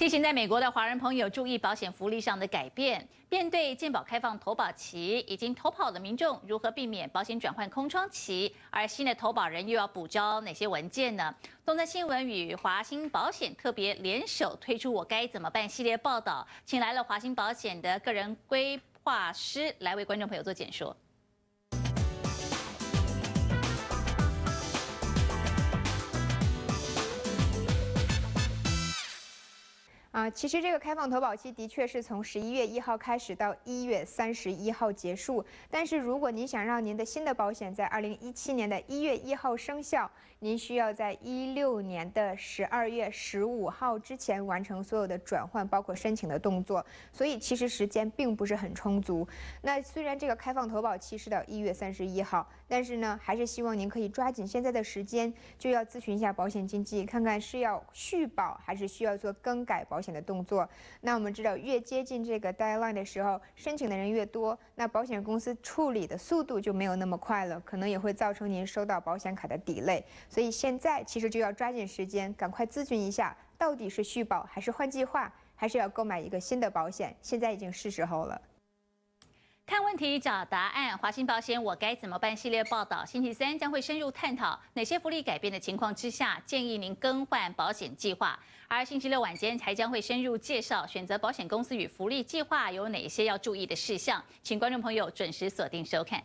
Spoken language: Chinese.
提醒在美国的华人朋友注意保险福利上的改变，面对健保开放投保期，已经投保的民众如何避免保险转换空窗期？而新的投保人又要补交哪些文件呢？东森新闻与华兴保险特别联手推出《我该怎么办》系列报道，请来了华兴保险的个人规划师来为观众朋友做解说。啊，其实这个开放投保期的确是从十一月一号开始到一月三十一号结束。但是如果您想让您的新的保险在二零一七年的一月一号生效，您需要在一六年的十二月十五号之前完成所有的转换，包括申请的动作。所以其实时间并不是很充足。那虽然这个开放投保期是到一月三十一号，但是呢，还是希望您可以抓紧现在的时间，就要咨询一下保险经纪，看看是要续保还是需要做更改保。保险的动作，那我们知道越接近这个 deadline 的时候，申请的人越多，那保险公司处理的速度就没有那么快了，可能也会造成您收到保险卡的 delay。所以现在其实就要抓紧时间，赶快咨询一下，到底是续保还是换计划，还是要购买一个新的保险，现在已经是时候了。看问题找答案，华信保险我该怎么办系列报道，星期三将会深入探讨哪些福利改变的情况之下，建议您更换保险计划。而星期六晚间还将会深入介绍选择保险公司与福利计划有哪些要注意的事项，请观众朋友准时锁定收看。